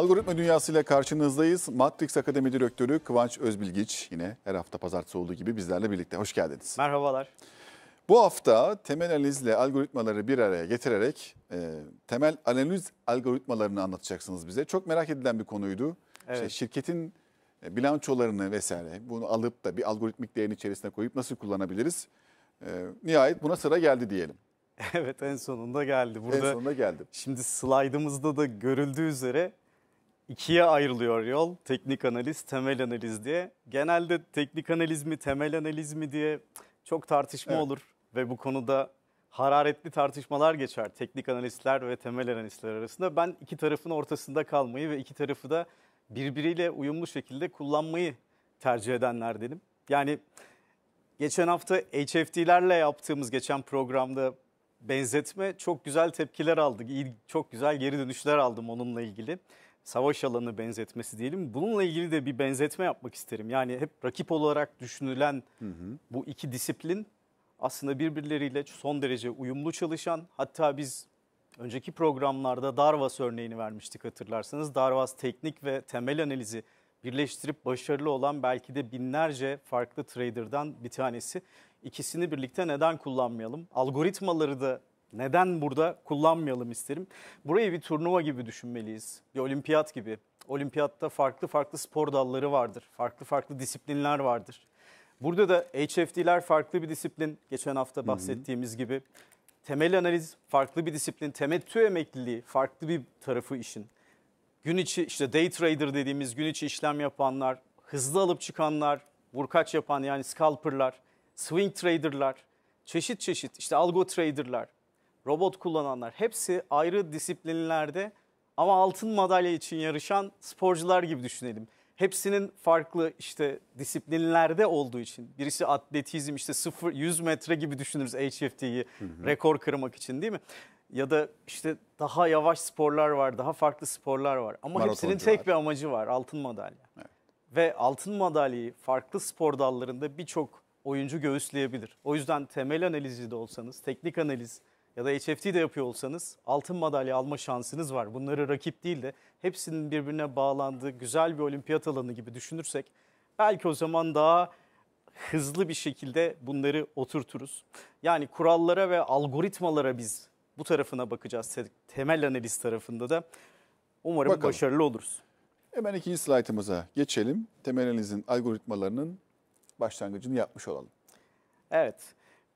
Algoritma dünyasıyla karşınızdayız. Matrix Akademi Direktörü Kıvanç Özbilgiç yine her hafta pazartesi olduğu gibi bizlerle birlikte. Hoş geldiniz. Merhabalar. Bu hafta temel analizle algoritmaları bir araya getirerek e, temel analiz algoritmalarını anlatacaksınız bize. Çok merak edilen bir konuydu. Evet. İşte şirketin e, bilançolarını vesaire bunu alıp da bir algoritmik değerin içerisine koyup nasıl kullanabiliriz? E, nihayet buna sıra geldi diyelim. Evet en sonunda geldi. Burada en sonunda geldim. Şimdi slaydımızda da görüldüğü üzere ikiye ayrılıyor yol. Teknik analiz, temel analiz diye. Genelde teknik analiz mi, temel analiz mi diye çok tartışma evet. olur ve bu konuda hararetli tartışmalar geçer teknik analistler ve temel analistler arasında. Ben iki tarafın ortasında kalmayı ve iki tarafı da birbiriyle uyumlu şekilde kullanmayı tercih edenler dedim. Yani geçen hafta HFT'lerle yaptığımız geçen programda benzetme çok güzel tepkiler aldık. İyi, çok güzel geri dönüşler aldım onunla ilgili savaş alanı benzetmesi diyelim. Bununla ilgili de bir benzetme yapmak isterim. Yani hep rakip olarak düşünülen hı hı. bu iki disiplin aslında birbirleriyle son derece uyumlu çalışan hatta biz önceki programlarda Darvas örneğini vermiştik hatırlarsanız. Darvas teknik ve temel analizi birleştirip başarılı olan belki de binlerce farklı trader'dan bir tanesi. İkisini birlikte neden kullanmayalım? Algoritmaları da neden burada kullanmayalım isterim. Burayı bir turnuva gibi düşünmeliyiz. Bir olimpiyat gibi. Olimpiyatta farklı farklı spor dalları vardır. Farklı farklı disiplinler vardır. Burada da HFD'ler farklı bir disiplin. Geçen hafta bahsettiğimiz Hı -hı. gibi. Temel analiz farklı bir disiplin. Temettü emekliliği farklı bir tarafı işin. Gün içi işte day trader dediğimiz gün içi işlem yapanlar, hızlı alıp çıkanlar, vurkaç yapan yani scalperlar, swing traderlar, çeşit çeşit işte algo traderlar robot kullananlar hepsi ayrı disiplinlerde ama altın madalya için yarışan sporcular gibi düşünelim. Hepsinin farklı işte disiplinlerde olduğu için birisi atletizm işte 0 100 metre gibi düşünürüz HFT'yi rekor kırmak için değil mi? Ya da işte daha yavaş sporlar var, daha farklı sporlar var ama hepsinin tek bir amacı var, altın madalya. Evet. Ve altın madalyayı farklı spor dallarında birçok oyuncu göğüsleyebilir. O yüzden temel analizi de olsanız, teknik analiz, ya da HFT de yapıyor olsanız altın madalya alma şansınız var. Bunları rakip değil de hepsinin birbirine bağlandığı güzel bir olimpiyat alanı gibi düşünürsek belki o zaman daha hızlı bir şekilde bunları oturturuz. Yani kurallara ve algoritmalara biz bu tarafına bakacağız. Temel analiz tarafında da umarım Bakalım. başarılı oluruz. Hemen ikinci slaytımıza geçelim. Temel analizin algoritmalarının başlangıcını yapmış olalım. Evet.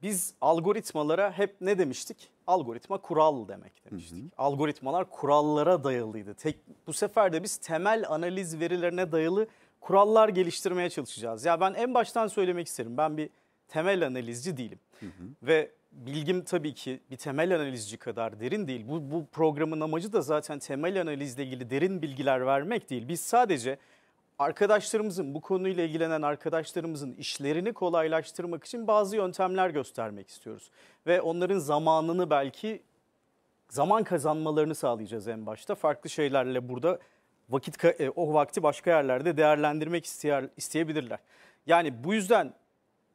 Biz algoritmalara hep ne demiştik? Algoritma kural demek demiştik. Hı hı. Algoritmalar kurallara dayalıydı. Tek, bu sefer de biz temel analiz verilerine dayalı kurallar geliştirmeye çalışacağız. Ya ben en baştan söylemek isterim. Ben bir temel analizci değilim. Hı hı. Ve bilgim tabii ki bir temel analizci kadar derin değil. Bu, bu programın amacı da zaten temel analizle ilgili derin bilgiler vermek değil. Biz sadece arkadaşlarımızın bu konuyla ilgilenen arkadaşlarımızın işlerini kolaylaştırmak için bazı yöntemler göstermek istiyoruz. Ve onların zamanını belki zaman kazanmalarını sağlayacağız en başta. Farklı şeylerle burada vakit e, o vakti başka yerlerde değerlendirmek isteyer, isteyebilirler. Yani bu yüzden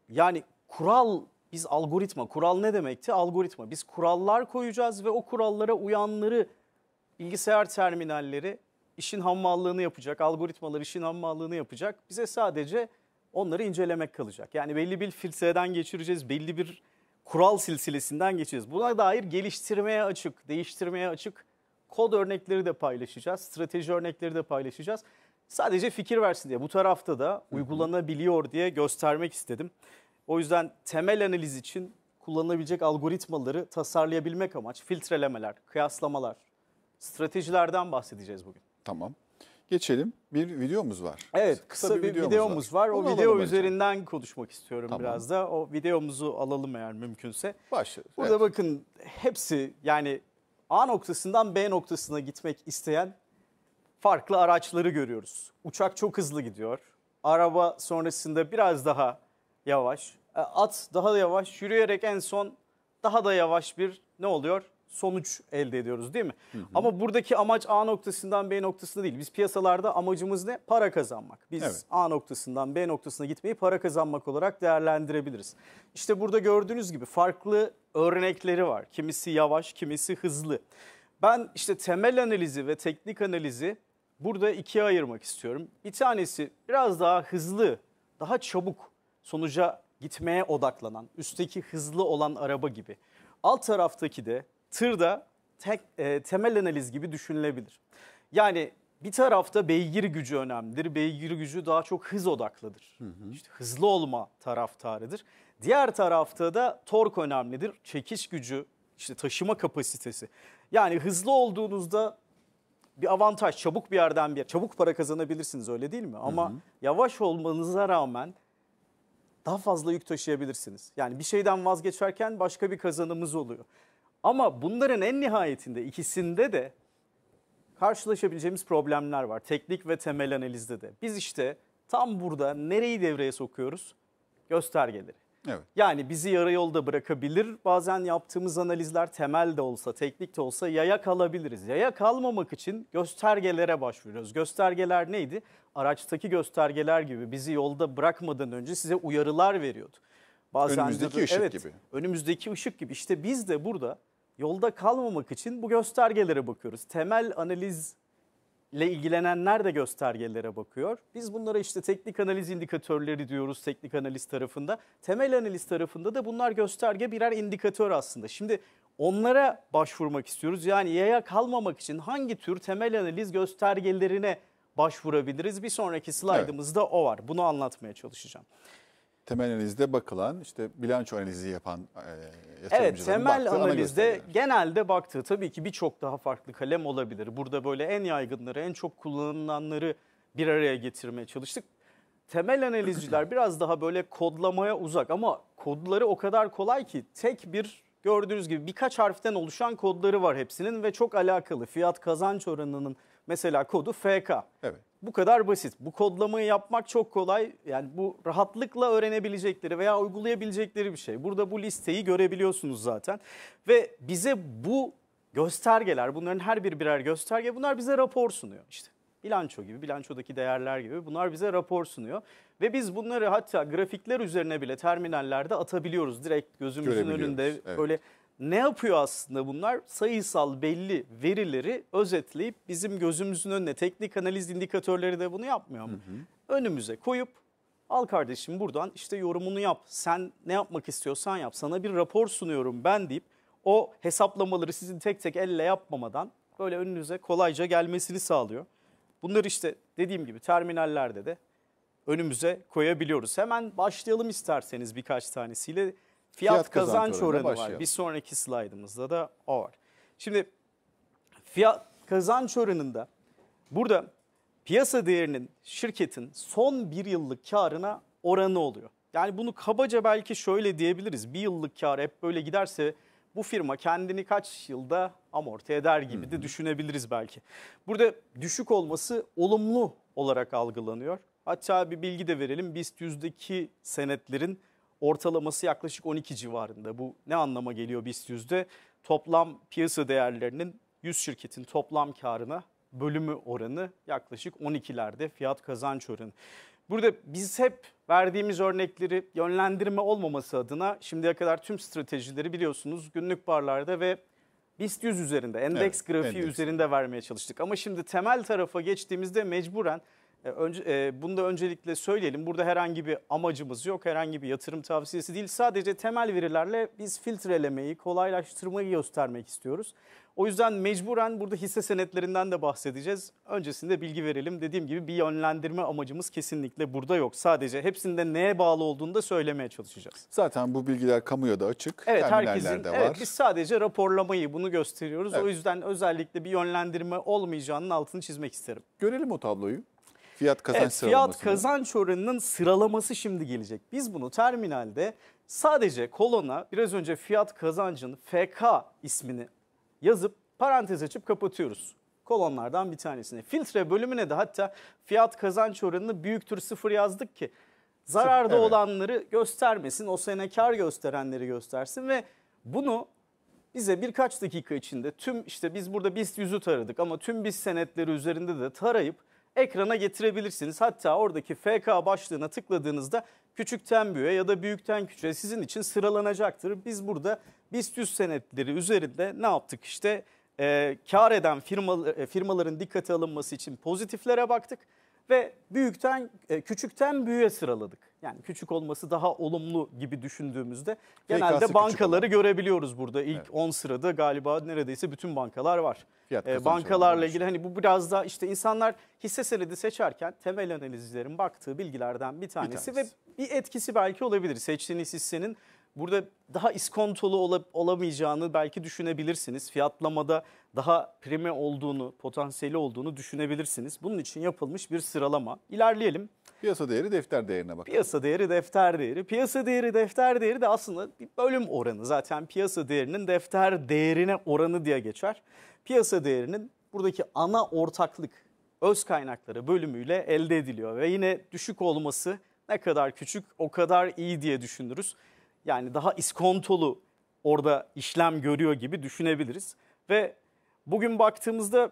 yani kural biz algoritma kural ne demekti? Algoritma biz kurallar koyacağız ve o kurallara uyanları bilgisayar terminalleri işin hammallığını yapacak, algoritmalar işin hammallığını yapacak. Bize sadece onları incelemek kalacak. Yani belli bir filtreden geçireceğiz, belli bir kural silsilesinden geçeceğiz. Buna dair geliştirmeye açık, değiştirmeye açık kod örnekleri de paylaşacağız, strateji örnekleri de paylaşacağız. Sadece fikir versin diye bu tarafta da uygulanabiliyor diye göstermek istedim. O yüzden temel analiz için kullanılabilecek algoritmaları tasarlayabilmek amaç filtrelemeler, kıyaslamalar, stratejilerden bahsedeceğiz bugün. Tamam. Geçelim. Bir videomuz var. Evet, kısa, kısa bir, bir videomuz, videomuz var. var. O video üzerinden hocam. konuşmak istiyorum tamam. biraz da. O videomuzu alalım eğer mümkünse. Başlıyoruz. Burada evet. bakın hepsi yani A noktasından B noktasına gitmek isteyen farklı araçları görüyoruz. Uçak çok hızlı gidiyor. Araba sonrasında biraz daha yavaş. E, at daha da yavaş. Yürüyerek en son daha da yavaş bir ne oluyor? sonuç elde ediyoruz değil mi? Hı hı. Ama buradaki amaç A noktasından B noktasına değil. Biz piyasalarda amacımız ne? Para kazanmak. Biz evet. A noktasından B noktasına gitmeyi para kazanmak olarak değerlendirebiliriz. İşte burada gördüğünüz gibi farklı örnekleri var. Kimisi yavaş, kimisi hızlı. Ben işte temel analizi ve teknik analizi burada ikiye ayırmak istiyorum. Bir tanesi biraz daha hızlı, daha çabuk sonuca gitmeye odaklanan, üstteki hızlı olan araba gibi. Alt taraftaki de tırda tek, e, temel analiz gibi düşünülebilir. Yani bir tarafta beygir gücü önemlidir. Beygir gücü daha çok hız odaklıdır. Hı hı. İşte hızlı olma taraftarıdır. Diğer tarafta da tork önemlidir. Çekiş gücü, işte taşıma kapasitesi. Yani hızlı olduğunuzda bir avantaj çabuk bir yerden bir çabuk para kazanabilirsiniz öyle değil mi? Ama hı hı. yavaş olmanıza rağmen daha fazla yük taşıyabilirsiniz. Yani bir şeyden vazgeçerken başka bir kazanımız oluyor. Ama bunların en nihayetinde ikisinde de karşılaşabileceğimiz problemler var. Teknik ve temel analizde de. Biz işte tam burada nereyi devreye sokuyoruz? Göstergeleri. Evet. Yani bizi yarı yolda bırakabilir. Bazen yaptığımız analizler temel de olsa, teknik de olsa yaya kalabiliriz. Yaya kalmamak için göstergelere başvuruyoruz. Göstergeler neydi? Araçtaki göstergeler gibi bizi yolda bırakmadan önce size uyarılar veriyordu. Bazen önümüzdeki de, ışık evet, gibi. Önümüzdeki ışık gibi. İşte biz de burada yolda kalmamak için bu göstergelere bakıyoruz. Temel analizle ilgilenenler de göstergelere bakıyor. Biz bunlara işte teknik analiz indikatörleri diyoruz teknik analiz tarafında. Temel analiz tarafında da bunlar gösterge birer indikatör aslında. Şimdi onlara başvurmak istiyoruz. Yani yaya kalmamak için hangi tür temel analiz göstergelerine başvurabiliriz? Bir sonraki slaydımızda evet. o var. Bunu anlatmaya çalışacağım temel analizde bakılan işte bilanço analizi yapan e, Evet temel analizde genelde baktığı tabii ki birçok daha farklı kalem olabilir. Burada böyle en yaygınları en çok kullanılanları bir araya getirmeye çalıştık. Temel analizciler biraz daha böyle kodlamaya uzak ama kodları o kadar kolay ki tek bir gördüğünüz gibi birkaç harften oluşan kodları var hepsinin ve çok alakalı. Fiyat kazanç oranının mesela kodu FK. Evet. Bu kadar basit. Bu kodlamayı yapmak çok kolay. Yani bu rahatlıkla öğrenebilecekleri veya uygulayabilecekleri bir şey. Burada bu listeyi görebiliyorsunuz zaten. Ve bize bu göstergeler, bunların her biri birer gösterge, bunlar bize rapor sunuyor işte. Bilanço gibi, bilançodaki değerler gibi bunlar bize rapor sunuyor. Ve biz bunları hatta grafikler üzerine bile terminallerde atabiliyoruz. Direkt gözümüzün önünde evet. böyle ne yapıyor aslında bunlar? Sayısal belli verileri özetleyip bizim gözümüzün önüne teknik analiz indikatörleri de bunu yapmıyor mu? Hı hı. Önümüze koyup al kardeşim buradan işte yorumunu yap. Sen ne yapmak istiyorsan yap. Sana bir rapor sunuyorum ben deyip o hesaplamaları sizin tek tek elle yapmamadan böyle önünüze kolayca gelmesini sağlıyor. Bunlar işte dediğim gibi terminallerde de önümüze koyabiliyoruz. Hemen başlayalım isterseniz birkaç tanesiyle. Fiyat, fiyat kazanç, kazanç oranı başlayalım. var. Bir sonraki slaydımızda da o var. Şimdi fiyat kazanç oranında burada piyasa değerinin şirketin son bir yıllık karına oranı oluyor. Yani bunu kabaca belki şöyle diyebiliriz. Bir yıllık kar hep böyle giderse bu firma kendini kaç yılda amorti eder gibi de düşünebiliriz belki. Burada düşük olması olumlu olarak algılanıyor. Hatta bir bilgi de verelim. BIST yüzdeki senetlerin ortalaması yaklaşık 12 civarında. Bu ne anlama geliyor BIST yüzde? Toplam piyasa değerlerinin 100 şirketin toplam karına bölümü oranı yaklaşık 12'lerde fiyat kazanç oranı. Burada biz hep verdiğimiz örnekleri yönlendirme olmaması adına şimdiye kadar tüm stratejileri biliyorsunuz günlük barlarda ve BIST 100 üzerinde, endeks evet, grafiği endeks. üzerinde vermeye çalıştık. Ama şimdi temel tarafa geçtiğimizde mecburen e, önce, e, bunu da öncelikle söyleyelim. Burada herhangi bir amacımız yok, herhangi bir yatırım tavsiyesi değil. Sadece temel verilerle biz filtrelemeyi, kolaylaştırmayı göstermek istiyoruz. O yüzden mecburen burada hisse senetlerinden de bahsedeceğiz. Öncesinde bilgi verelim. Dediğim gibi bir yönlendirme amacımız kesinlikle burada yok. Sadece hepsinde neye bağlı olduğunu da söylemeye çalışacağız. Zaten bu bilgiler kamuya da açık. Evet herkesin. Var. Evet, biz sadece raporlamayı bunu gösteriyoruz. Evet. O yüzden özellikle bir yönlendirme olmayacağının altını çizmek isterim. Görelim o tabloyu. Fiyat kazanç evet, Fiyat kazanç oranının sıralaması şimdi gelecek. Biz bunu terminalde sadece kolona biraz önce fiyat kazancın FK ismini yazıp parantez açıp kapatıyoruz kolonlardan bir tanesine. Filtre bölümüne de hatta fiyat kazanç oranını büyüktür sıfır yazdık ki zararda evet. olanları göstermesin, o sene kar gösterenleri göstersin ve bunu bize birkaç dakika içinde tüm işte biz burada BIST 100'ü taradık ama tüm BIST senetleri üzerinde de tarayıp ekrana getirebilirsiniz. Hatta oradaki FK başlığına tıkladığınızda küçükten büyüğe ya da büyükten küçüğe sizin için sıralanacaktır. Biz burada BIST 100 senetleri üzerinde ne yaptık işte e, kar eden firma, e, firmaların dikkate alınması için pozitiflere baktık ve büyükten e, küçükten büyüğe sıraladık yani küçük olması daha olumlu gibi düşündüğümüzde genelde bankaları görebiliyoruz burada. İlk evet. 10 sırada galiba neredeyse bütün bankalar var. E, bankalarla ilgili hani bu biraz daha işte insanlar hisse senedi seçerken temel analizlerin baktığı bilgilerden bir tanesi, bir tanesi. ve bir etkisi belki olabilir. Seçtiğiniz hissenin Burada daha iskontolu olamayacağını belki düşünebilirsiniz. Fiyatlamada daha prime olduğunu, potansiyeli olduğunu düşünebilirsiniz. Bunun için yapılmış bir sıralama. İlerleyelim. Piyasa değeri defter değerine bak. Piyasa değeri defter değeri. Piyasa değeri defter değeri de aslında bir bölüm oranı. Zaten piyasa değerinin defter değerine oranı diye geçer. Piyasa değerinin buradaki ana ortaklık öz kaynakları bölümüyle elde ediliyor ve yine düşük olması ne kadar küçük o kadar iyi diye düşünürüz yani daha iskontolu orada işlem görüyor gibi düşünebiliriz. Ve bugün baktığımızda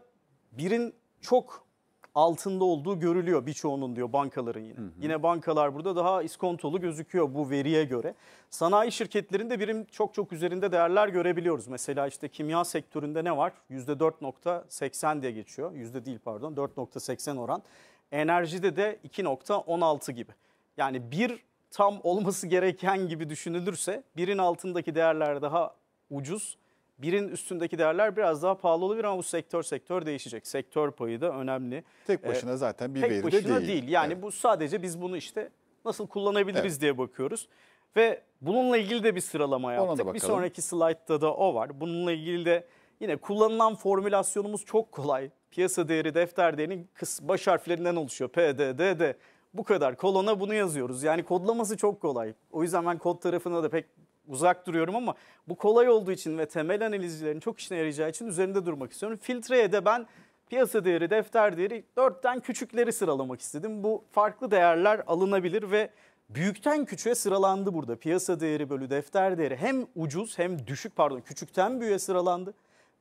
birin çok altında olduğu görülüyor birçoğunun diyor bankaların yine. Hı hı. Yine bankalar burada daha iskontolu gözüküyor bu veriye göre. Sanayi şirketlerinde birim çok çok üzerinde değerler görebiliyoruz. Mesela işte kimya sektöründe ne var? %4.80 diye geçiyor. Yüzde değil pardon 4.80 oran. Enerjide de 2.16 gibi. Yani bir tam olması gereken gibi düşünülürse birin altındaki değerler daha ucuz, birin üstündeki değerler biraz daha pahalı olabilir ama bu sektör sektör değişecek. Sektör payı da önemli. Tek ee, başına ee, zaten bir veri de değil. Tek başına değil. Yani evet. bu sadece biz bunu işte nasıl kullanabiliriz evet. diye bakıyoruz. Ve bununla ilgili de bir sıralama yaptık. Bir sonraki slaytta da o var. Bununla ilgili de yine kullanılan formülasyonumuz çok kolay. Piyasa değeri defter değerinin baş harflerinden oluşuyor. P D D PDDD. Bu kadar. Kolona bunu yazıyoruz. Yani kodlaması çok kolay. O yüzden ben kod tarafına da pek uzak duruyorum ama bu kolay olduğu için ve temel analizcilerin çok işine yarayacağı için üzerinde durmak istiyorum. Filtreye de ben piyasa değeri, defter değeri dörtten küçükleri sıralamak istedim. Bu farklı değerler alınabilir ve büyükten küçüğe sıralandı burada. Piyasa değeri bölü defter değeri hem ucuz hem düşük pardon küçükten büyüğe sıralandı.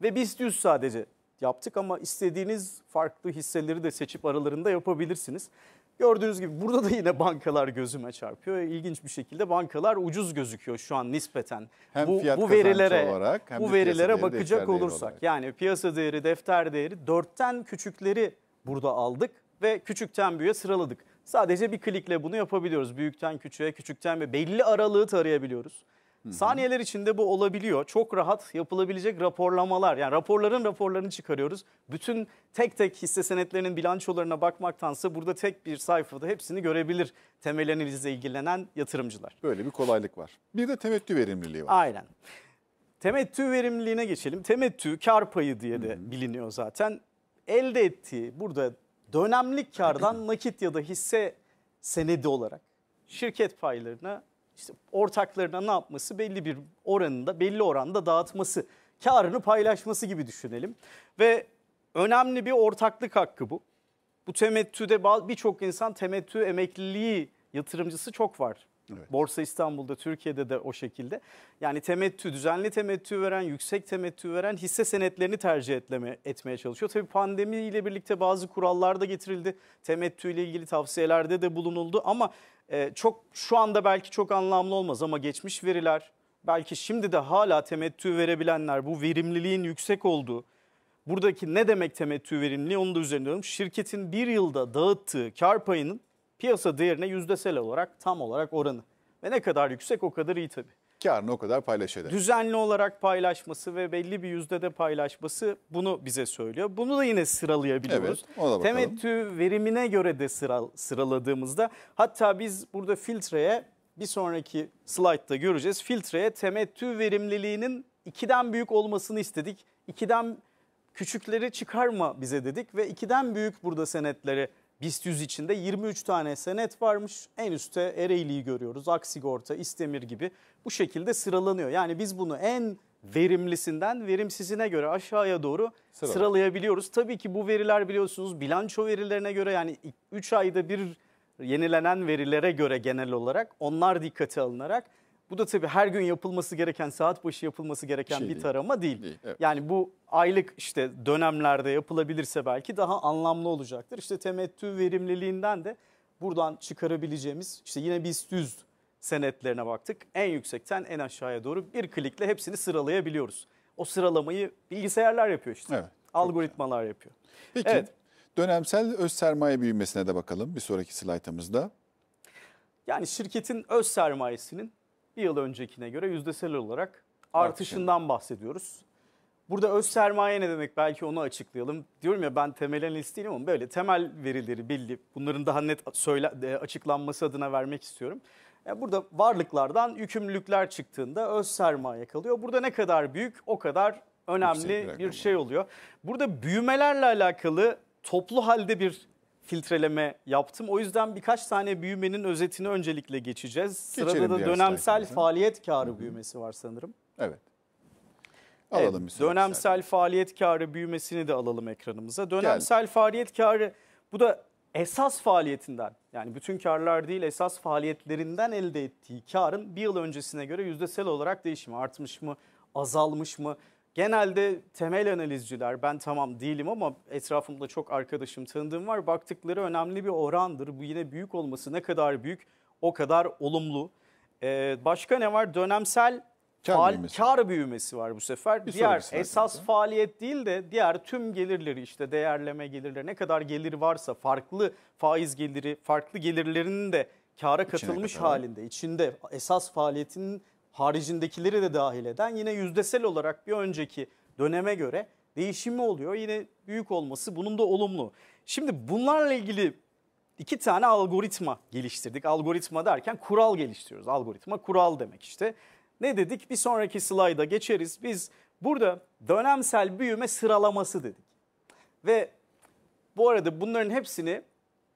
Ve biz düz sadece yaptık ama istediğiniz farklı hisseleri de seçip aralarında yapabilirsiniz. Gördüğünüz gibi burada da yine bankalar gözüme çarpıyor. İlginç bir şekilde bankalar ucuz gözüküyor şu an nispeten. Hem bu, fiyat bu verilere olarak, hem bu verilere bakacak olursak olarak. yani piyasa değeri, defter değeri dörtten küçükleri burada aldık ve küçükten büyüğe sıraladık. Sadece bir klikle bunu yapabiliyoruz. Büyükten küçüğe, küçükten ve belli aralığı tarayabiliyoruz. Saniyeler içinde bu olabiliyor. Çok rahat yapılabilecek raporlamalar. Yani raporların raporlarını çıkarıyoruz. Bütün tek tek hisse senetlerinin bilançolarına bakmaktansa burada tek bir sayfada hepsini görebilir temel analizle ilgilenen yatırımcılar. Böyle bir kolaylık var. Bir de temettü verimliliği var. Aynen. Temettü verimliliğine geçelim. Temettü kar payı diye de Hı-hı. biliniyor zaten. Elde ettiği burada dönemlik kardan nakit ya da hisse senedi olarak şirket paylarına işte ortaklarına ne yapması belli bir oranında belli oranda dağıtması, karını paylaşması gibi düşünelim. Ve önemli bir ortaklık hakkı bu. Bu temettüde birçok insan temettü emekliliği yatırımcısı çok var Evet. Borsa İstanbul'da, Türkiye'de de o şekilde. Yani temettü, düzenli temettü veren, yüksek temettü veren hisse senetlerini tercih etleme, etmeye çalışıyor. Tabii pandemi ile birlikte bazı kurallar da getirildi. Temettü ile ilgili tavsiyelerde de bulunuldu ama e, çok şu anda belki çok anlamlı olmaz ama geçmiş veriler, belki şimdi de hala temettü verebilenler, bu verimliliğin yüksek olduğu, buradaki ne demek temettü verimli onu da üzerine diyorum. Şirketin bir yılda dağıttığı kar payının piyasa değerine yüzdesel olarak tam olarak oranı. Ve ne kadar yüksek o kadar iyi tabii. Karını o kadar paylaş Düzenli olarak paylaşması ve belli bir yüzdede paylaşması bunu bize söylüyor. Bunu da yine sıralayabiliyoruz. Evet, Temettü verimine göre de sıra, sıraladığımızda hatta biz burada filtreye bir sonraki slaytta göreceğiz. Filtreye temettü verimliliğinin 2'den büyük olmasını istedik. 2'den küçükleri çıkarma bize dedik ve 2'den büyük burada senetleri. BIST 100 içinde 23 tane senet varmış. En üstte Ereğli'yi görüyoruz. Aksigorta, İstemir gibi bu şekilde sıralanıyor. Yani biz bunu en verimlisinden verimsizine göre aşağıya doğru Sırala. sıralayabiliyoruz. Tabii ki bu veriler biliyorsunuz bilanço verilerine göre yani 3 ayda bir yenilenen verilere göre genel olarak onlar dikkate alınarak bu da tabii her gün yapılması gereken, saat başı yapılması gereken şey bir tarama değil. değil evet. Yani bu aylık işte dönemlerde yapılabilirse belki daha anlamlı olacaktır. İşte temettü verimliliğinden de buradan çıkarabileceğimiz işte yine biz düz senetlerine baktık. En yüksekten en aşağıya doğru bir klikle hepsini sıralayabiliyoruz. O sıralamayı bilgisayarlar yapıyor işte. Evet, Algoritmalar güzel. yapıyor. Peki evet. dönemsel öz sermaye büyümesine de bakalım bir sonraki slaytımızda. Yani şirketin öz sermayesinin bir yıl öncekine göre yüzdesel olarak artışından bahsediyoruz. Burada öz sermaye ne demek belki onu açıklayalım. Diyorum ya ben temel analist değilim ama böyle temel verileri bildi. Bunların daha net söyle, e, açıklanması adına vermek istiyorum. Yani burada varlıklardan yükümlülükler çıktığında öz sermaye kalıyor. Burada ne kadar büyük o kadar önemli bir şey oluyor. Burada büyümelerle alakalı toplu halde bir filtreleme yaptım. O yüzden birkaç tane büyümenin özetini öncelikle geçeceğiz. Geçelim Sırada da dönemsel faaliyet karı Hı -hı. büyümesi var sanırım. Evet. Alalım evet, Dönemsel faaliyet karı büyümesini de alalım ekranımıza. Dönemsel Gel. faaliyet karı bu da esas faaliyetinden yani bütün karlar değil esas faaliyetlerinden elde ettiği karın bir yıl öncesine göre yüzdesel olarak değişimi artmış mı azalmış mı Genelde temel analizciler, ben tamam değilim ama etrafımda çok arkadaşım, tanıdığım var. Baktıkları önemli bir orandır. Bu yine büyük olması ne kadar büyük o kadar olumlu. Ee, başka ne var? Dönemsel kar, faal, büyümesi. kar büyümesi var bu sefer. Bir diğer esas zaten. faaliyet değil de diğer tüm gelirleri işte değerleme gelirleri ne kadar gelir varsa farklı faiz geliri, farklı gelirlerinin de kara katılmış halinde içinde esas faaliyetinin haricindekileri de dahil eden yine yüzdesel olarak bir önceki döneme göre değişimi oluyor. Yine büyük olması bunun da olumlu. Şimdi bunlarla ilgili iki tane algoritma geliştirdik. Algoritma derken kural geliştiriyoruz. Algoritma kural demek işte. Ne dedik? Bir sonraki slayda geçeriz. Biz burada dönemsel büyüme sıralaması dedik. Ve bu arada bunların hepsini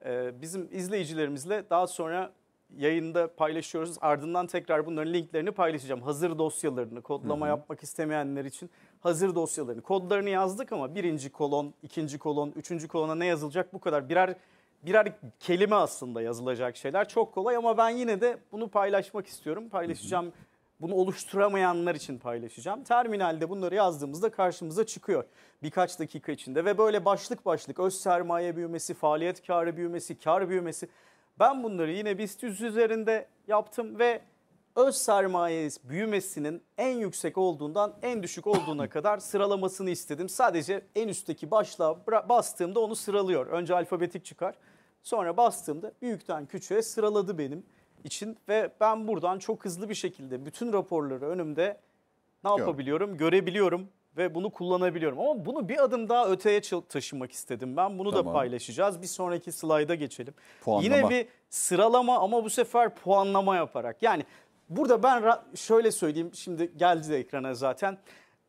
e, bizim izleyicilerimizle daha sonra yayında paylaşıyoruz. Ardından tekrar bunların linklerini paylaşacağım. Hazır dosyalarını kodlama Hı-hı. yapmak istemeyenler için hazır dosyalarını. Kodlarını yazdık ama birinci kolon, ikinci kolon, üçüncü kolona ne yazılacak bu kadar. Birer birer kelime aslında yazılacak şeyler. Çok kolay ama ben yine de bunu paylaşmak istiyorum. Paylaşacağım. Hı-hı. Bunu oluşturamayanlar için paylaşacağım. Terminalde bunları yazdığımızda karşımıza çıkıyor birkaç dakika içinde ve böyle başlık başlık öz sermaye büyümesi, faaliyet karı büyümesi, kar büyümesi ben bunları yine BIST 100 üzerinde yaptım ve öz sermaye büyümesinin en yüksek olduğundan en düşük olduğuna kadar sıralamasını istedim. Sadece en üstteki başlığa bastığımda onu sıralıyor. Önce alfabetik çıkar. Sonra bastığımda büyükten küçüğe sıraladı benim için ve ben buradan çok hızlı bir şekilde bütün raporları önümde ne yapabiliyorum? Görebiliyorum ve bunu kullanabiliyorum. Ama bunu bir adım daha öteye taşımak istedim. Ben bunu tamam. da paylaşacağız. Bir sonraki slayda geçelim. Puanlama. Yine bir sıralama ama bu sefer puanlama yaparak. Yani burada ben şöyle söyleyeyim. Şimdi geldi de ekrana zaten.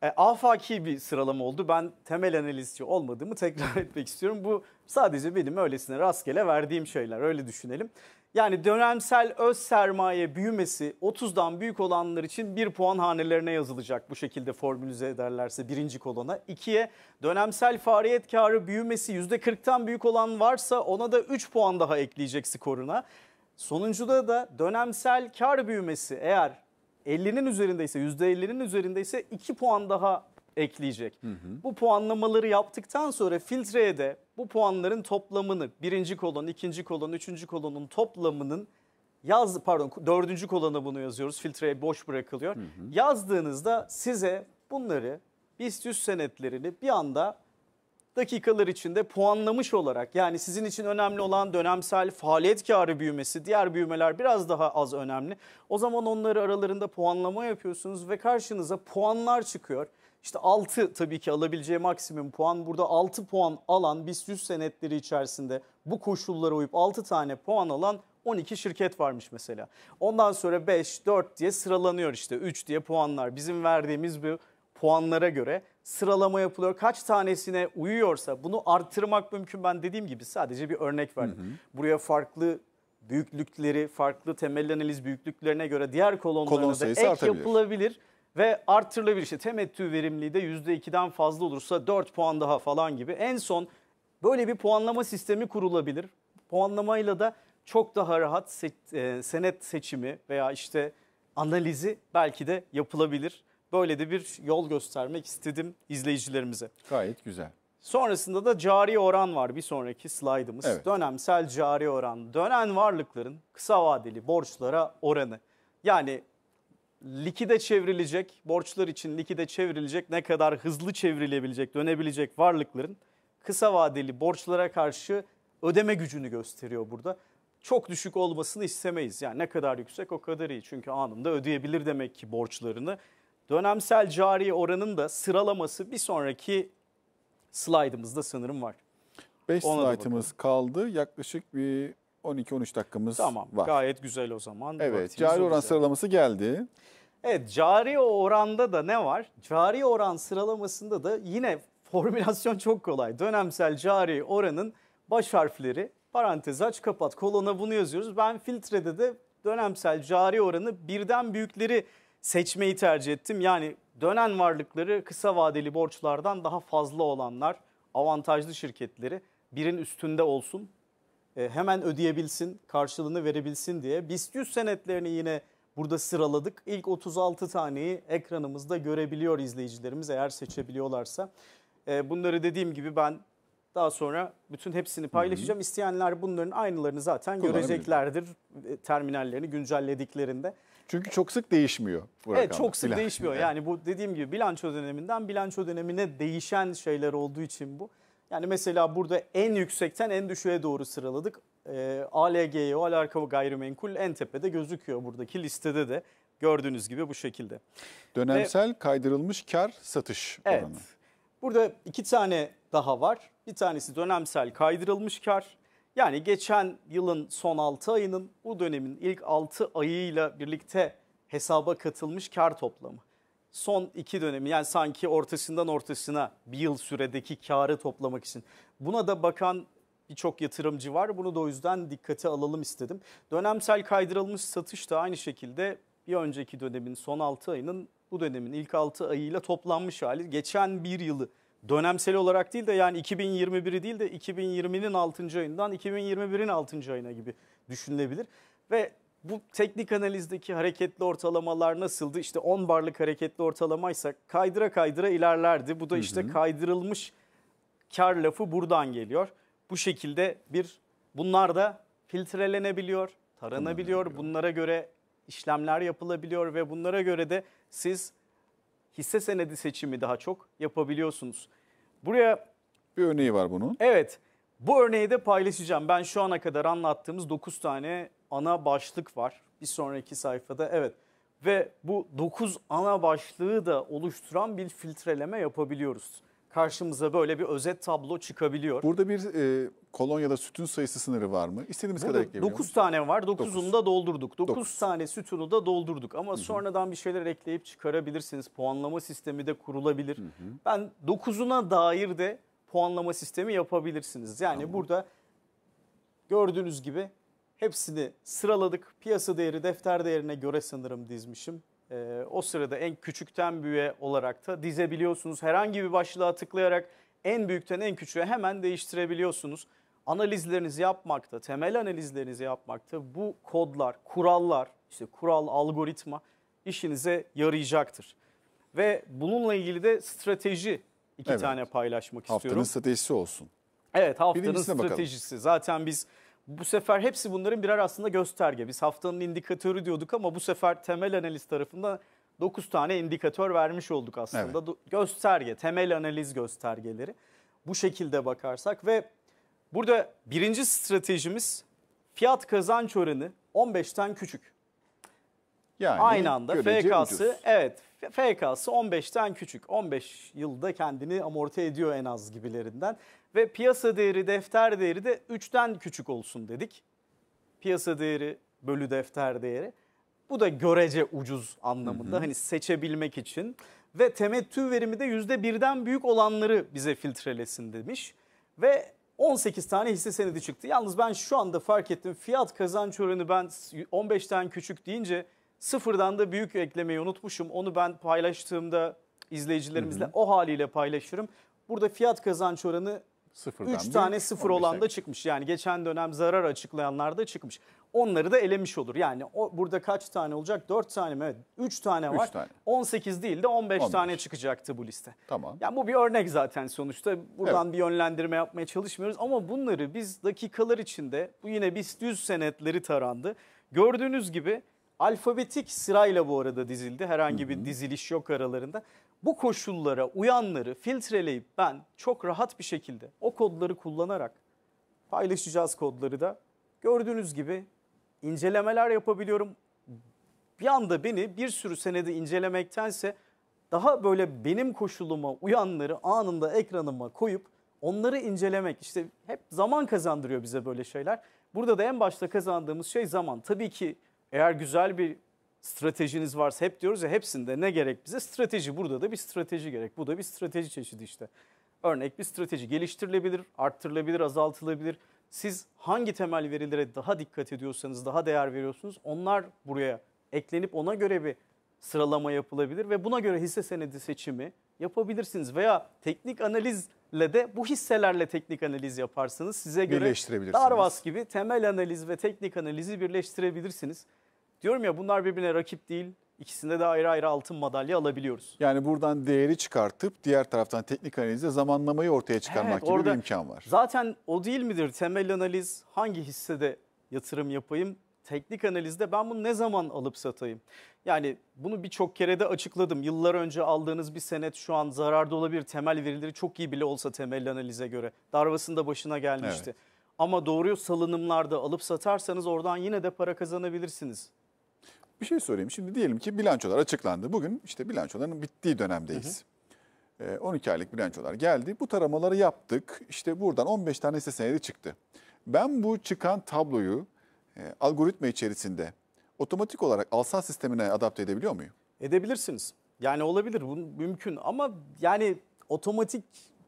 E, afaki bir sıralama oldu. Ben temel analizci olmadığımı tekrar etmek istiyorum. Bu sadece benim öylesine rastgele verdiğim şeyler. Öyle düşünelim. Yani dönemsel öz sermaye büyümesi 30'dan büyük olanlar için bir puan hanelerine yazılacak bu şekilde formülize ederlerse birinci kolona. 2'ye dönemsel faaliyet karı büyümesi %40'tan büyük olan varsa ona da 3 puan daha ekleyecek skoruna. Sonuncuda da dönemsel kar büyümesi eğer 50'nin üzerindeyse %50'nin üzerindeyse 2 puan daha ekleyecek. Hı hı. Bu puanlamaları yaptıktan sonra filtreye de bu puanların toplamını birinci kolon, ikinci kolon, üçüncü kolonun toplamının yaz pardon dördüncü kolona bunu yazıyoruz filtreye boş bırakılıyor. Hı hı. Yazdığınızda size bunları BIST 100 senetlerini bir anda dakikalar içinde puanlamış olarak yani sizin için önemli olan dönemsel faaliyet karı büyümesi, diğer büyümeler biraz daha az önemli. O zaman onları aralarında puanlama yapıyorsunuz ve karşınıza puanlar çıkıyor. İşte 6 tabii ki alabileceği maksimum puan. Burada 6 puan alan biz 100 senetleri içerisinde bu koşullara uyup 6 tane puan alan 12 şirket varmış mesela. Ondan sonra 5, 4 diye sıralanıyor işte 3 diye puanlar. Bizim verdiğimiz bu puanlara göre sıralama yapılıyor. Kaç tanesine uyuyorsa bunu arttırmak mümkün. Ben dediğim gibi sadece bir örnek verdim. Hı hı. Buraya farklı büyüklükleri, farklı temel analiz büyüklüklerine göre diğer kolonlarına da ek yapılabilir. Ve artırılabilir işte temettü verimliliği de %2'den fazla olursa 4 puan daha falan gibi. En son böyle bir puanlama sistemi kurulabilir. Puanlamayla da çok daha rahat e, senet seçimi veya işte analizi belki de yapılabilir. Böyle de bir yol göstermek istedim izleyicilerimize. Gayet güzel. Sonrasında da cari oran var bir sonraki slaydımız. Evet. Dönemsel cari oran. Dönen varlıkların kısa vadeli borçlara oranı. Yani likide çevrilecek, borçlar için likide çevrilecek, ne kadar hızlı çevrilebilecek, dönebilecek varlıkların kısa vadeli borçlara karşı ödeme gücünü gösteriyor burada. Çok düşük olmasını istemeyiz. Yani ne kadar yüksek o kadar iyi. Çünkü anında ödeyebilir demek ki borçlarını. Dönemsel cari oranın da sıralaması bir sonraki slaydımızda sanırım var. 5 slaytımız kaldı. Yaklaşık bir 12-13 dakikamız tamam, var. Tamam gayet güzel o zaman. Evet cari oran güzel. sıralaması geldi. Evet cari oranda da ne var? Cari oran sıralamasında da yine formülasyon çok kolay. Dönemsel cari oranın baş harfleri parantez aç kapat kolona bunu yazıyoruz. Ben filtrede de dönemsel cari oranı birden büyükleri seçmeyi tercih ettim. Yani dönen varlıkları kısa vadeli borçlardan daha fazla olanlar avantajlı şirketleri birin üstünde olsun e, hemen ödeyebilsin karşılığını verebilsin diye. BIST 100 senetlerini yine burada sıraladık. İlk 36 taneyi ekranımızda görebiliyor izleyicilerimiz eğer seçebiliyorlarsa. Ee, bunları dediğim gibi ben daha sonra bütün hepsini paylaşacağım. Hı hı. İsteyenler bunların aynılarını zaten göreceklerdir e, terminallerini güncellediklerinde. Çünkü çok sık değişmiyor. Bu evet rakam. çok sık Bilan. değişmiyor. Yani bu dediğim gibi bilanço döneminden bilanço dönemine değişen şeyler olduğu için bu. Yani mesela burada en yüksekten en düşüğe doğru sıraladık e, ee, ALG'ye o alarkavu gayrimenkul en tepede gözüküyor buradaki listede de gördüğünüz gibi bu şekilde. Dönemsel Ve, kaydırılmış kar satış evet, oranı. Burada iki tane daha var. Bir tanesi dönemsel kaydırılmış kar. Yani geçen yılın son 6 ayının bu dönemin ilk 6 ayıyla birlikte hesaba katılmış kar toplamı. Son iki dönemi yani sanki ortasından ortasına bir yıl süredeki karı toplamak için. Buna da bakan birçok yatırımcı var. Bunu da o yüzden dikkate alalım istedim. Dönemsel kaydırılmış satış da aynı şekilde bir önceki dönemin son 6 ayının bu dönemin ilk 6 ayıyla toplanmış hali. Geçen bir yılı dönemsel olarak değil de yani 2021'i değil de 2020'nin 6. ayından 2021'in 6. ayına gibi düşünülebilir. Ve bu teknik analizdeki hareketli ortalamalar nasıldı? İşte 10 barlık hareketli ortalamaysa kaydıra kaydıra ilerlerdi. Bu da işte kaydırılmış kar lafı buradan geliyor bu şekilde bir bunlar da filtrelenebiliyor, taranabiliyor. Bunlara göre işlemler yapılabiliyor ve bunlara göre de siz hisse senedi seçimi daha çok yapabiliyorsunuz. Buraya bir örneği var bunun. Evet. Bu örneği de paylaşacağım. Ben şu ana kadar anlattığımız 9 tane ana başlık var. Bir sonraki sayfada evet. Ve bu 9 ana başlığı da oluşturan bir filtreleme yapabiliyoruz karşımıza böyle bir özet tablo çıkabiliyor. Burada bir e, kolonyada sütün sayısı sınırı var mı? İstediğimiz Burada kadar ekleyebiliyoruz. 9 tane var. 9'unu da doldurduk. 9, tane sütunu da doldurduk. Ama Hı-hı. sonradan bir şeyler ekleyip çıkarabilirsiniz. Puanlama sistemi de kurulabilir. Hı-hı. Ben 9'una dair de puanlama sistemi yapabilirsiniz. Yani tamam. burada gördüğünüz gibi hepsini sıraladık. Piyasa değeri defter değerine göre sınırım dizmişim e, o sırada en küçükten büyüğe olarak da dizebiliyorsunuz. Herhangi bir başlığa tıklayarak en büyükten en küçüğe hemen değiştirebiliyorsunuz. Analizlerinizi yapmakta, temel analizlerinizi yapmakta bu kodlar, kurallar, işte kural, algoritma işinize yarayacaktır. Ve bununla ilgili de strateji iki evet. tane paylaşmak Haftanın istiyorum. Haftanın stratejisi olsun. Evet haftanın Birincisine stratejisi. Bakalım. Zaten biz bu sefer hepsi bunların birer aslında gösterge. Biz haftanın indikatörü diyorduk ama bu sefer temel analiz tarafında 9 tane indikatör vermiş olduk aslında. Evet. Gösterge, temel analiz göstergeleri. Bu şekilde bakarsak ve burada birinci stratejimiz fiyat kazanç oranı 15'ten küçük. Yani Aynı anda FK'sı ucuz. evet FK'sı 15'ten küçük. 15 yılda kendini amorti ediyor en az gibilerinden ve piyasa değeri defter değeri de 3'ten küçük olsun dedik. Piyasa değeri bölü defter değeri. Bu da görece ucuz anlamında hı hı. hani seçebilmek için ve temettü verimi de %1'den büyük olanları bize filtrelesin demiş. Ve 18 tane hisse senedi çıktı. Yalnız ben şu anda fark ettim fiyat kazanç oranı ben 15'ten küçük deyince sıfırdan da büyük eklemeyi unutmuşum. Onu ben paylaştığımda izleyicilerimizle hı hı. o haliyle paylaşırım. Burada fiyat kazanç oranı Sıfırdan 3 tane sıfır olan da çıkmış. Yani geçen dönem zarar açıklayanlar da çıkmış. Onları da elemiş olur. Yani o burada kaç tane olacak? 4 tane mi? Evet 3 tane var. Üç tane. 18 değil de 15, 15 tane çıkacaktı bu liste. Tamam. Yani bu bir örnek zaten sonuçta. Buradan evet. bir yönlendirme yapmaya çalışmıyoruz. Ama bunları biz dakikalar içinde, bu yine biz düz senetleri tarandı. Gördüğünüz gibi alfabetik sırayla bu arada dizildi. Herhangi bir diziliş yok aralarında. Bu koşullara uyanları filtreleyip ben çok rahat bir şekilde o kodları kullanarak paylaşacağız kodları da. Gördüğünüz gibi incelemeler yapabiliyorum. Bir anda beni bir sürü senede incelemektense daha böyle benim koşuluma uyanları anında ekranıma koyup onları incelemek işte hep zaman kazandırıyor bize böyle şeyler. Burada da en başta kazandığımız şey zaman. Tabii ki eğer güzel bir stratejiniz varsa hep diyoruz ya hepsinde ne gerek bize? Strateji burada da bir strateji gerek. Bu da bir strateji çeşidi işte. Örnek bir strateji geliştirilebilir, arttırılabilir, azaltılabilir. Siz hangi temel verilere daha dikkat ediyorsanız, daha değer veriyorsunuz onlar buraya eklenip ona göre bir sıralama yapılabilir ve buna göre hisse senedi seçimi yapabilirsiniz veya teknik analizle de bu hisselerle teknik analiz yaparsınız. Size göre Darvas gibi temel analiz ve teknik analizi birleştirebilirsiniz. Diyorum ya bunlar birbirine rakip değil. İkisinde de ayrı ayrı altın madalya alabiliyoruz. Yani buradan değeri çıkartıp diğer taraftan teknik analizle zamanlamayı ortaya çıkarmak evet, gibi bir imkan var. Zaten o değil midir temel analiz hangi hissede yatırım yapayım? Teknik analizde ben bunu ne zaman alıp satayım? Yani bunu birçok kere de açıkladım. Yıllar önce aldığınız bir senet şu an zararda olabilir. Temel verileri çok iyi bile olsa temel analize göre. Darvasında başına gelmişti. Evet. Ama doğru salınımlarda alıp satarsanız oradan yine de para kazanabilirsiniz. Bir şey sorayım. Şimdi diyelim ki bilançolar açıklandı. Bugün işte bilançoların bittiği dönemdeyiz. Hı hı. E, ee, 12 aylık bilançolar geldi. Bu taramaları yaptık. İşte buradan 15 tane hisse senedi çıktı. Ben bu çıkan tabloyu e, algoritma içerisinde otomatik olarak alsal sistemine adapte edebiliyor muyum? Edebilirsiniz. Yani olabilir, bu mümkün ama yani otomatik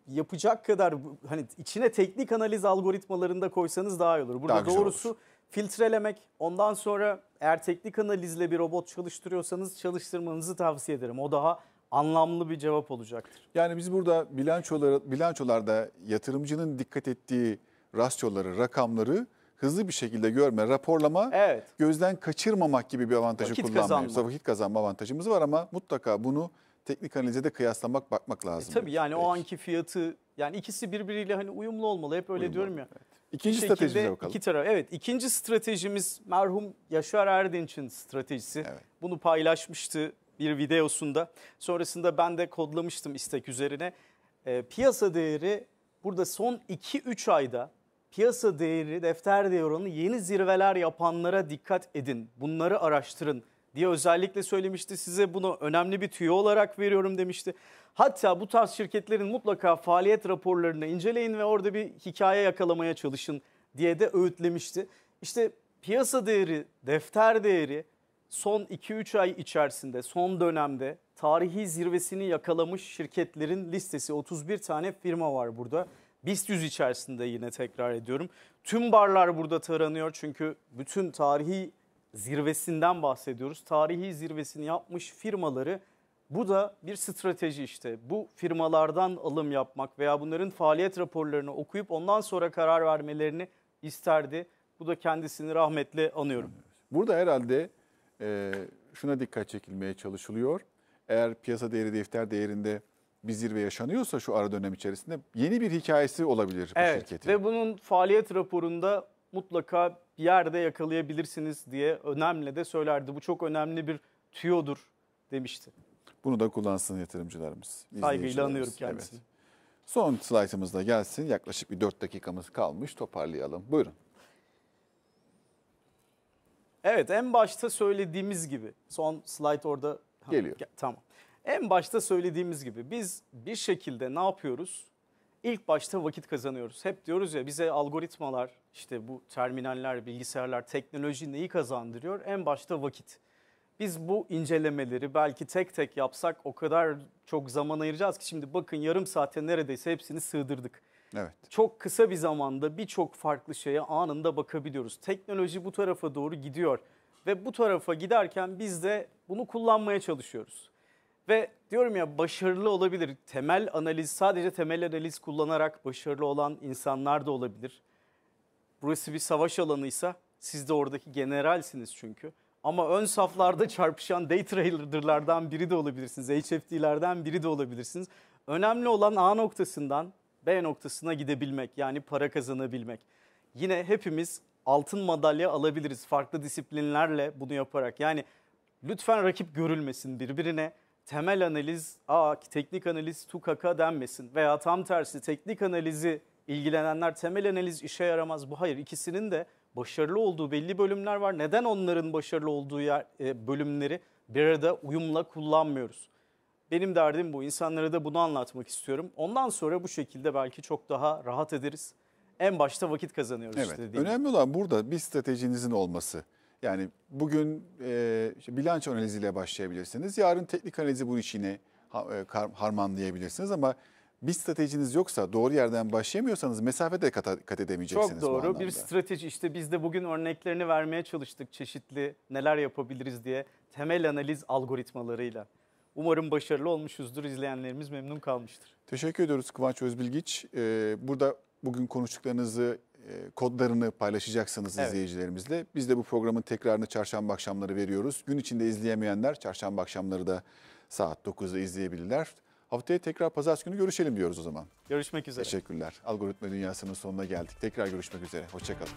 yapacak kadar hani içine teknik analiz algoritmalarında koysanız daha iyi olur. Burada daha doğrusu olur filtrelemek. Ondan sonra eğer teknik analizle bir robot çalıştırıyorsanız çalıştırmanızı tavsiye ederim. O daha anlamlı bir cevap olacaktır. Yani biz burada bilançolar, bilançolarda yatırımcının dikkat ettiği rasyoları, rakamları hızlı bir şekilde görme, raporlama, evet. gözden kaçırmamak gibi bir avantajı vakit kullanmıyoruz. Kazanma. Vakit kazanma avantajımız var ama mutlaka bunu teknik analize de kıyaslamak, bakmak lazım. E, tabii yani evet. o anki fiyatı yani ikisi birbiriyle hani uyumlu olmalı. Hep öyle uyumlu, diyorum ya. Evet. İkinci şekilde stratejimize bakalım. Iki taraf. Evet ikinci stratejimiz merhum Yaşar Erdinç'in stratejisi. Evet. Bunu paylaşmıştı bir videosunda. Sonrasında ben de kodlamıştım istek üzerine. E, piyasa değeri burada son 2-3 ayda piyasa değeri defter değeri oranı yeni zirveler yapanlara dikkat edin. Bunları araştırın diye özellikle söylemişti. Size bunu önemli bir tüyo olarak veriyorum demişti. Hatta bu tarz şirketlerin mutlaka faaliyet raporlarını inceleyin ve orada bir hikaye yakalamaya çalışın diye de öğütlemişti. İşte piyasa değeri, defter değeri son 2-3 ay içerisinde, son dönemde tarihi zirvesini yakalamış şirketlerin listesi 31 tane firma var burada. BIST 100 içerisinde yine tekrar ediyorum. Tüm barlar burada taranıyor çünkü bütün tarihi zirvesinden bahsediyoruz. Tarihi zirvesini yapmış firmaları bu da bir strateji işte. Bu firmalardan alım yapmak veya bunların faaliyet raporlarını okuyup ondan sonra karar vermelerini isterdi. Bu da kendisini rahmetle anıyorum. Burada herhalde e, şuna dikkat çekilmeye çalışılıyor. Eğer piyasa değeri defter değerinde bir zirve yaşanıyorsa şu ara dönem içerisinde yeni bir hikayesi olabilir evet, bu şirketin. ve bunun faaliyet raporunda mutlaka bir yerde yakalayabilirsiniz diye önemli de söylerdi. Bu çok önemli bir tüyodur demişti. Bunu da kullansın yatırımcılarımız. Saygıyla anıyorum kendisini. Evet. Son slaytımız da gelsin. Yaklaşık bir 4 dakikamız kalmış. Toparlayalım. Buyurun. Evet en başta söylediğimiz gibi son slayt orada geliyor. Ha, tamam. En başta söylediğimiz gibi biz bir şekilde ne yapıyoruz? İlk başta vakit kazanıyoruz. Hep diyoruz ya bize algoritmalar, işte bu terminaller, bilgisayarlar, teknoloji neyi kazandırıyor? En başta vakit. Biz bu incelemeleri belki tek tek yapsak o kadar çok zaman ayıracağız ki şimdi bakın yarım saate neredeyse hepsini sığdırdık. Evet. Çok kısa bir zamanda birçok farklı şeye anında bakabiliyoruz. Teknoloji bu tarafa doğru gidiyor ve bu tarafa giderken biz de bunu kullanmaya çalışıyoruz. Ve diyorum ya başarılı olabilir. Temel analiz sadece temel analiz kullanarak başarılı olan insanlar da olabilir. Burası bir savaş alanıysa siz de oradaki generalsiniz çünkü. Ama ön saflarda çarpışan day trader'lardan biri de olabilirsiniz. HFT'lerden biri de olabilirsiniz. Önemli olan A noktasından B noktasına gidebilmek yani para kazanabilmek. Yine hepimiz altın madalya alabiliriz farklı disiplinlerle bunu yaparak. Yani lütfen rakip görülmesin birbirine temel analiz, a teknik analiz tukaka denmesin veya tam tersi teknik analizi ilgilenenler temel analiz işe yaramaz. Bu hayır ikisinin de başarılı olduğu belli bölümler var. Neden onların başarılı olduğu yer, e, bölümleri bir arada uyumla kullanmıyoruz? Benim derdim bu. İnsanlara da bunu anlatmak istiyorum. Ondan sonra bu şekilde belki çok daha rahat ederiz. En başta vakit kazanıyoruz. Evet. Işte, önemli olan burada bir stratejinizin olması. Yani bugün e, işte bilanço analiziyle başlayabilirsiniz. Yarın teknik analizi bu işi e, harmanlayabilirsiniz ama bir stratejiniz yoksa doğru yerden başlayamıyorsanız mesafe de kat, kat edemeyeceksiniz. Çok doğru bir strateji işte biz de bugün örneklerini vermeye çalıştık çeşitli neler yapabiliriz diye temel analiz algoritmalarıyla. Umarım başarılı olmuşuzdur izleyenlerimiz memnun kalmıştır. Teşekkür ediyoruz Kıvanç Özbilgiç. Ee, burada bugün konuştuklarınızı e, kodlarını paylaşacaksınız evet. izleyicilerimizle. Biz de bu programın tekrarını çarşamba akşamları veriyoruz. Gün içinde izleyemeyenler çarşamba akşamları da saat 9'da izleyebilirler. Haftaya tekrar pazartesi günü görüşelim diyoruz o zaman. Görüşmek üzere. Teşekkürler. Algoritma dünyasının sonuna geldik. Tekrar görüşmek üzere. Hoşçakalın.